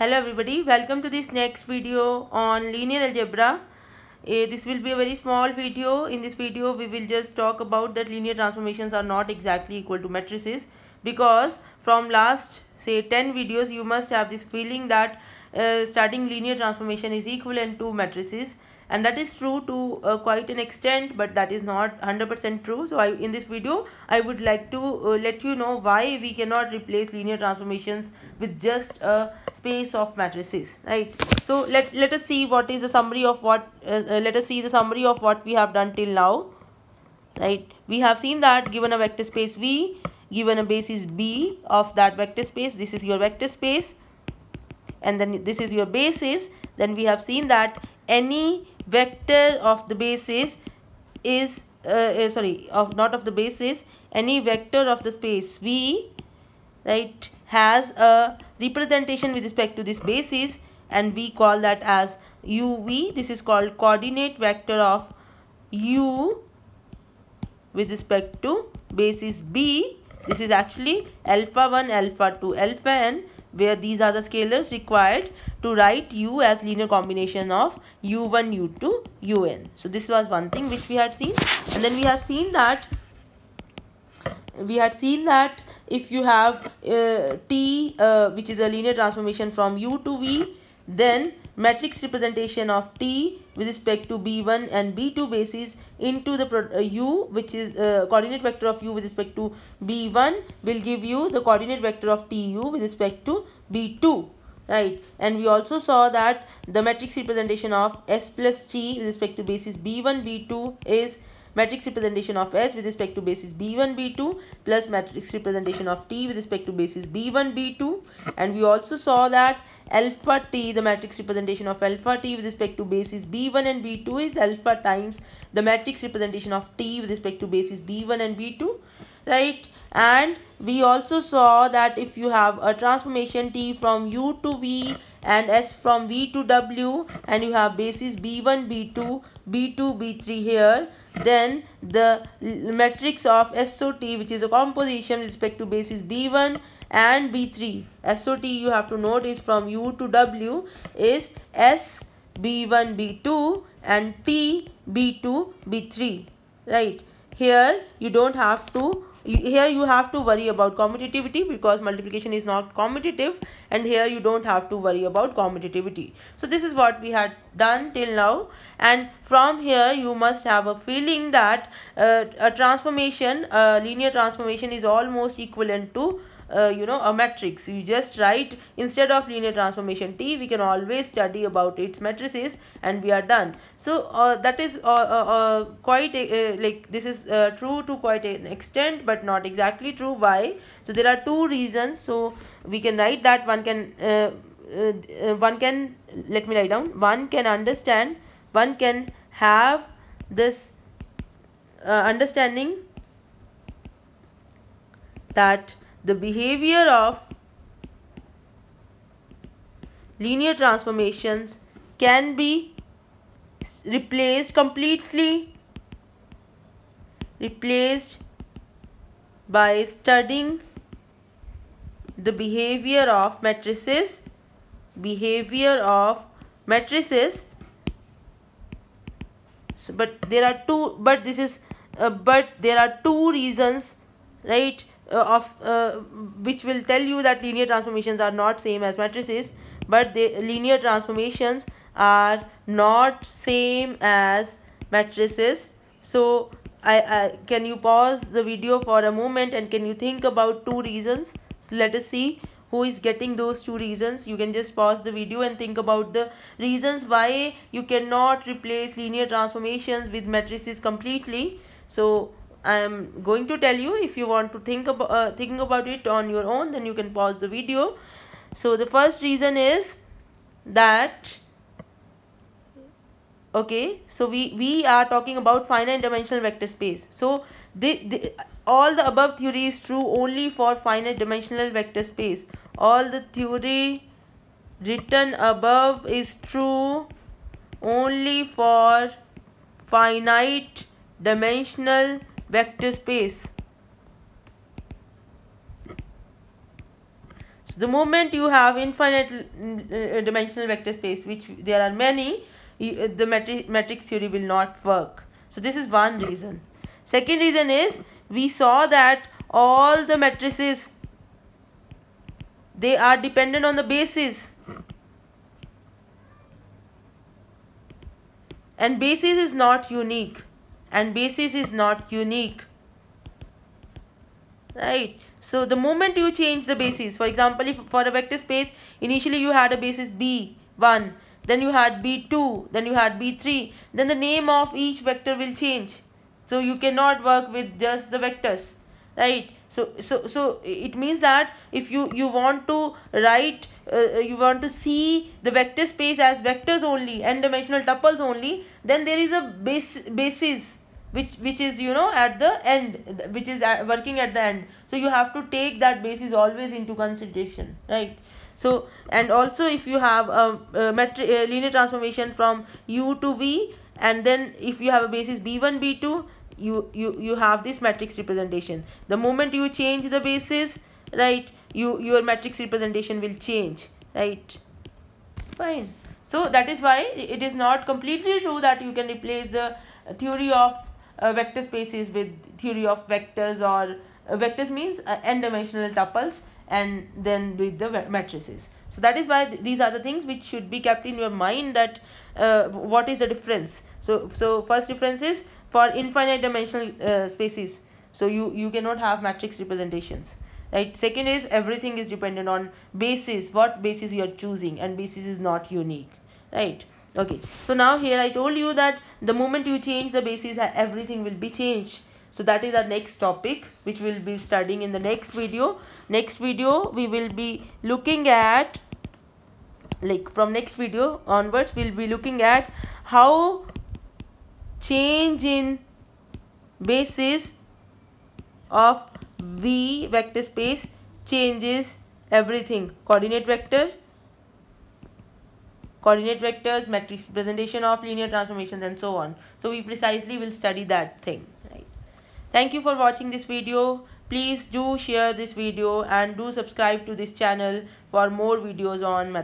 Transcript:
hello everybody welcome to this next video on linear algebra uh, this will be a very small video in this video we will just talk about that linear transformations are not exactly equal to matrices because from last say 10 videos you must have this feeling that uh, starting linear transformation is equivalent to matrices and that is true to uh, quite an extent but that is not 100% true so I, in this video I would like to let you know why we cannot replace linear transformations with just a space of matrices right so let let us see what is the summary of what uh, uh, let us see the summary of what we have done till now right we have seen that given a vector space v given a basis b of that vector space this is your vector space and then this is your basis then we have seen that any vector of the basis is uh, uh sorry of not of the basis any vector of the space v right has a representation with respect to this basis and we call that as uv this is called coordinate vector of u with respect to basis b this is actually alpha 1 alpha 2 alpha n where these are the scalars required to write u as linear combination of u1 u2 un so this was one thing which we had seen and then we had seen that we had seen that if you have uh, T uh, which is a linear transformation from U to V then matrix representation of T with respect to B1 and B2 basis into the uh, U which is uh, coordinate vector of U with respect to B1 will give you the coordinate vector of TU with respect to B2 right and we also saw that the matrix representation of S plus T with respect to basis B1 B2 is matrix representation of S with respect to basis B1, B2 plus matrix representation of T with respect to basis B1, B2 and we also saw that alpha T, the matrix representation of alpha T with respect to basis B1 and B2 is alpha times the matrix representation of T with respect to basis B1 and B2 right and we also saw that if you have a transformation T from U to V and s from v to w and you have basis b1 b2 b2 b3 here then the matrix of sot which is a composition respect to basis b1 and b3 sot you have to note is from u to w is s b1 b2 and t b2 b3 right here you don't have to here you have to worry about commutativity because multiplication is not commutative and here you don't have to worry about commutativity so this is what we had done till now and from here you must have a feeling that uh, a transformation a linear transformation is almost equivalent to uh, you know a matrix you just write instead of linear transformation t we can always study about its matrices and we are done so uh, that is uh, uh, uh quite a, uh, like this is true to quite an extent but not exactly true why so there are two reasons so we can write that one can one can let me write down one can understand one can have this understanding that the behavior of linear transformations can be replaced completely replaced by studying the behavior of matrices behavior of matrices so, but there are two but this is uh, but there are two reasons right uh, of uh, which will tell you that linear transformations are not same as matrices but the linear transformations are not same as matrices so I, I can you pause the video for a moment and can you think about two reasons so let us see who is getting those two reasons you can just pause the video and think about the reasons why you cannot replace linear transformations with matrices completely so I am going to tell you if you want to think about uh, thinking about it on your own then you can pause the video. So the first reason is that okay so we we are talking about finite dimensional vector space so the, the all the above theory is true only for finite dimensional vector space all the theory written above is true only for finite dimensional vector space. So the moment you have infinite uh, dimensional vector space which there are many uh, the metric matrix theory will not work. So this is one reason. Second reason is we saw that all the matrices they are dependent on the basis and basis is not unique and basis is not unique right so the moment you change the basis for example if for a vector space initially you had a basis b1 then you had b2 then you had b3 then the name of each vector will change so you cannot work with just the vectors right so so so it means that if you you want to write uh, uh you want to see the vector space as vectors only n dimensional tuples only then there is a base basis which which is you know at the end which is working at the end so you have to take that basis always into consideration right so and also if you have a, a, metri linear transformation from u to v and then if you have a basis b1 b2 you you you have this matrix representation the moment you change the basis right you your matrix representation will change right fine so that is why it is not completely true that you can replace the theory of uh, vector spaces with theory of vectors or uh, vectors means uh, n-dimensional tuples and then with the matrices. So that is why th these are the things which should be kept in your mind that uh, what is the difference. So, so first difference is for infinite dimensional uh, spaces. So you, you cannot have matrix representations. Right. Second is everything is dependent on basis, what basis you are choosing and basis is not unique. Right okay so now here i told you that the moment you change the basis everything will be changed so that is our next topic which we will be studying in the next video next video we will be looking at like from next video onwards we'll be looking at how change in basis of v vector space changes everything coordinate vector coordinate vectors, matrix presentation of linear transformations and so on. So we precisely will study that thing. Right. Thank you for watching this video. Please do share this video and do subscribe to this channel for more videos on math.